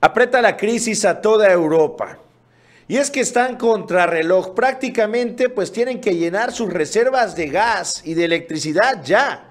aprieta la crisis a toda Europa. Y es que están contrarreloj. Prácticamente pues tienen que llenar sus reservas de gas y de electricidad ya.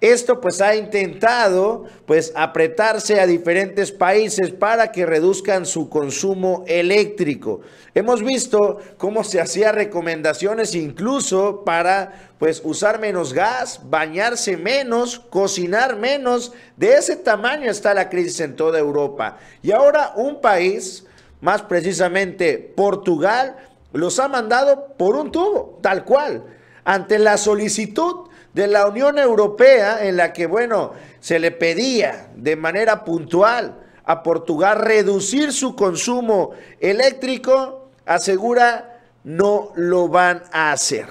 Esto pues ha intentado pues apretarse a diferentes países para que reduzcan su consumo eléctrico. Hemos visto cómo se hacía recomendaciones incluso para pues usar menos gas, bañarse menos, cocinar menos. De ese tamaño está la crisis en toda Europa. Y ahora un país, más precisamente Portugal, los ha mandado por un tubo, tal cual, ante la solicitud de la Unión Europea en la que, bueno, se le pedía de manera puntual a Portugal reducir su consumo eléctrico, asegura no lo van a hacer.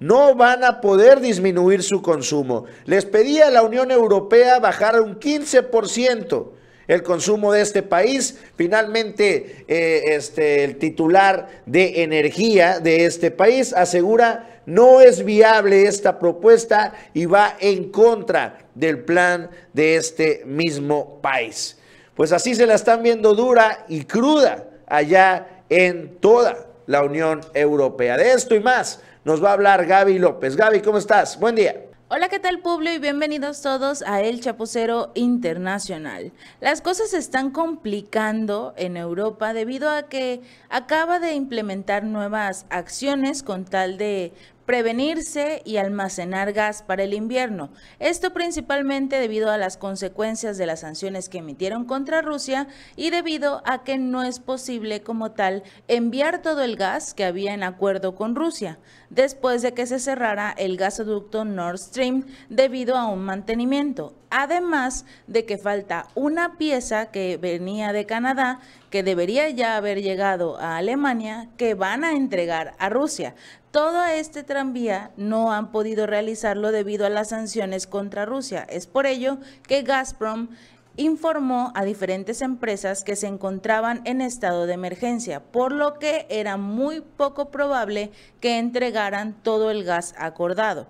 No van a poder disminuir su consumo. Les pedía a la Unión Europea bajar un 15% el consumo de este país. Finalmente, eh, este, el titular de energía de este país asegura no es viable esta propuesta y va en contra del plan de este mismo país. Pues así se la están viendo dura y cruda allá en toda la Unión Europea. De esto y más nos va a hablar Gaby López. Gaby, ¿cómo estás? Buen día. Hola, ¿qué tal pueblo? Y bienvenidos todos a El Chapucero Internacional. Las cosas se están complicando en Europa debido a que acaba de implementar nuevas acciones con tal de prevenirse y almacenar gas para el invierno. Esto principalmente debido a las consecuencias de las sanciones que emitieron contra Rusia y debido a que no es posible como tal enviar todo el gas que había en acuerdo con Rusia, después de que se cerrara el gasoducto Nord Stream debido a un mantenimiento, además de que falta una pieza que venía de Canadá que debería ya haber llegado a Alemania, que van a entregar a Rusia. Todo este tranvía no han podido realizarlo debido a las sanciones contra Rusia. Es por ello que Gazprom informó a diferentes empresas que se encontraban en estado de emergencia, por lo que era muy poco probable que entregaran todo el gas acordado.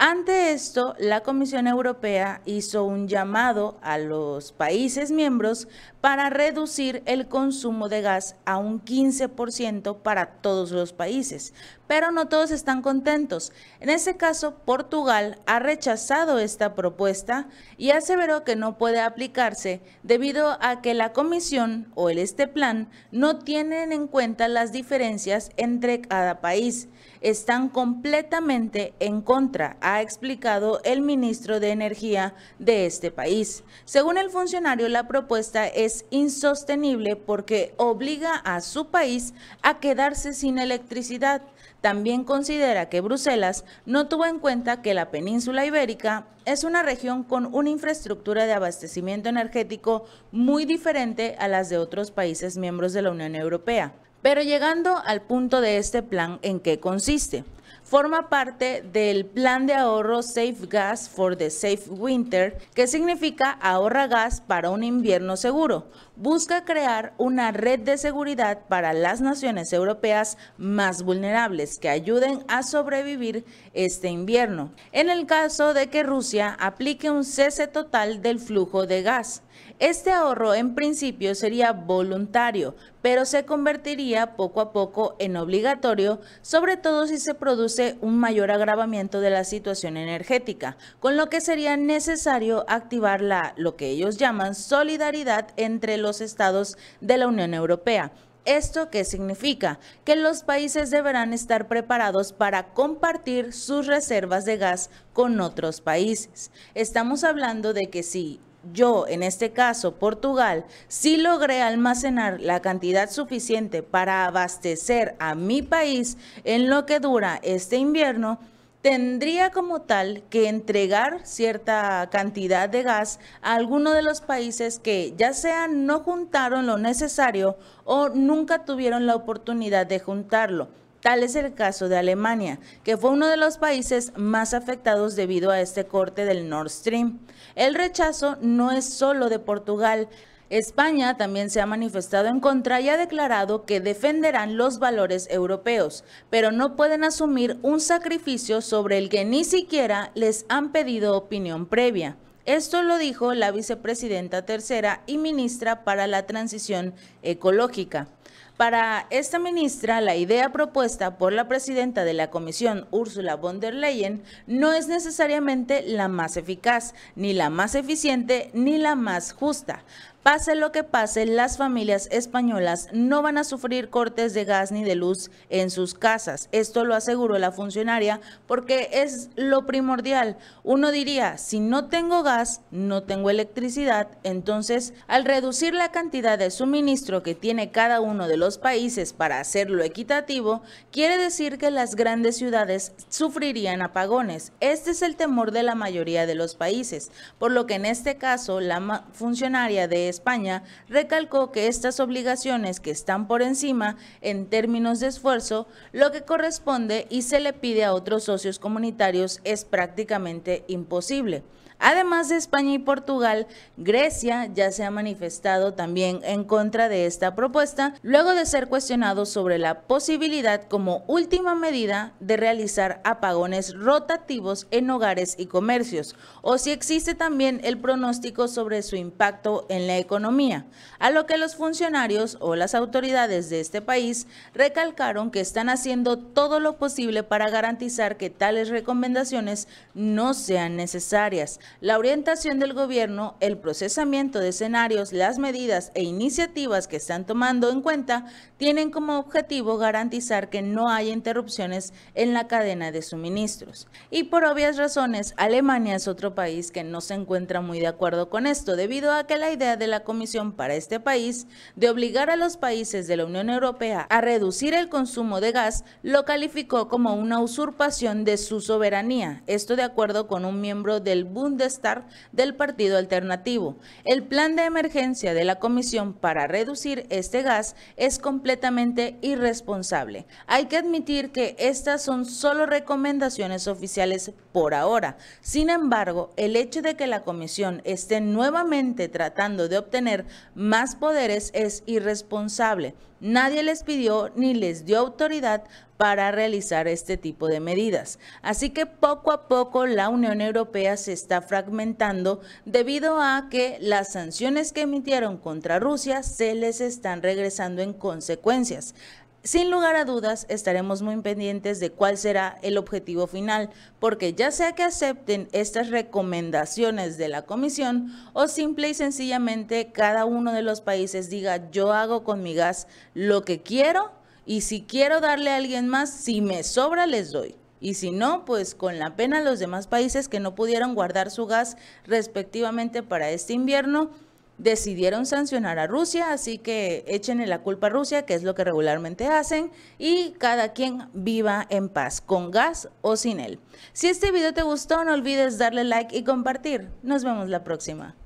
Ante esto, la Comisión Europea hizo un llamado a los países miembros para reducir el consumo de gas a un 15% para todos los países, pero no todos están contentos. En ese caso, Portugal ha rechazado esta propuesta y aseveró que no puede aplicarse debido a que la Comisión o el este plan no tienen en cuenta las diferencias entre cada país. Están completamente en contra ha explicado el ministro de Energía de este país. Según el funcionario, la propuesta es insostenible porque obliga a su país a quedarse sin electricidad. También considera que Bruselas no tuvo en cuenta que la península ibérica es una región con una infraestructura de abastecimiento energético muy diferente a las de otros países miembros de la Unión Europea. Pero llegando al punto de este plan, ¿en qué consiste? forma parte del plan de ahorro Safe Gas for the Safe Winter, que significa ahorra gas para un invierno seguro, busca crear una red de seguridad para las naciones europeas más vulnerables que ayuden a sobrevivir este invierno, en el caso de que Rusia aplique un cese total del flujo de gas. Este ahorro en principio sería voluntario, pero se convertiría poco a poco en obligatorio, sobre todo si se produce un mayor agravamiento de la situación energética, con lo que sería necesario activar la, lo que ellos llaman, solidaridad entre los estados de la Unión Europea. ¿Esto qué significa? Que los países deberán estar preparados para compartir sus reservas de gas con otros países. Estamos hablando de que si yo, en este caso Portugal, si logré almacenar la cantidad suficiente para abastecer a mi país en lo que dura este invierno, tendría como tal que entregar cierta cantidad de gas a alguno de los países que ya sea no juntaron lo necesario o nunca tuvieron la oportunidad de juntarlo. Tal es el caso de Alemania, que fue uno de los países más afectados debido a este corte del Nord Stream. El rechazo no es solo de Portugal, España también se ha manifestado en contra y ha declarado que defenderán los valores europeos, pero no pueden asumir un sacrificio sobre el que ni siquiera les han pedido opinión previa. Esto lo dijo la vicepresidenta tercera y ministra para la transición ecológica. Para esta ministra, la idea propuesta por la presidenta de la Comisión, Ursula von der Leyen, no es necesariamente la más eficaz, ni la más eficiente, ni la más justa. Pase lo que pase, las familias españolas no van a sufrir cortes de gas ni de luz en sus casas. Esto lo aseguró la funcionaria porque es lo primordial. Uno diría, si no tengo gas, no tengo electricidad, entonces al reducir la cantidad de suministro que tiene cada uno de los países para hacerlo equitativo, quiere decir que las grandes ciudades sufrirían apagones. Este es el temor de la mayoría de los países, por lo que en este caso la funcionaria de España, recalcó que estas obligaciones que están por encima en términos de esfuerzo, lo que corresponde y se le pide a otros socios comunitarios es prácticamente imposible. Además de España y Portugal, Grecia ya se ha manifestado también en contra de esta propuesta, luego de ser cuestionado sobre la posibilidad como última medida de realizar apagones rotativos en hogares y comercios, o si existe también el pronóstico sobre su impacto en la economía, a lo que los funcionarios o las autoridades de este país recalcaron que están haciendo todo lo posible para garantizar que tales recomendaciones no sean necesarias. La orientación del gobierno, el procesamiento de escenarios, las medidas e iniciativas que están tomando en cuenta tienen como objetivo garantizar que no haya interrupciones en la cadena de suministros. Y por obvias razones, Alemania es otro país que no se encuentra muy de acuerdo con esto, debido a que la idea de la Comisión para este país de obligar a los países de la Unión Europea a reducir el consumo de gas lo calificó como una usurpación de su soberanía, esto de acuerdo con un miembro del Bundestag del Partido Alternativo. El plan de emergencia de la Comisión para reducir este gas es completamente irresponsable. Hay que admitir que estas son solo recomendaciones oficiales por ahora. Sin embargo, el hecho de que la Comisión esté nuevamente tratando de obtener más poderes es irresponsable. Nadie les pidió ni les dio autoridad para realizar este tipo de medidas. Así que poco a poco la Unión Europea se está fragmentando debido a que las sanciones que emitieron contra Rusia se les están regresando en consecuencias. Sin lugar a dudas, estaremos muy pendientes de cuál será el objetivo final, porque ya sea que acepten estas recomendaciones de la Comisión o simple y sencillamente cada uno de los países diga yo hago con mi gas lo que quiero y si quiero darle a alguien más, si me sobra les doy. Y si no, pues con la pena los demás países que no pudieron guardar su gas respectivamente para este invierno, decidieron sancionar a Rusia, así que échenle la culpa a Rusia, que es lo que regularmente hacen, y cada quien viva en paz, con gas o sin él. Si este video te gustó, no olvides darle like y compartir. Nos vemos la próxima.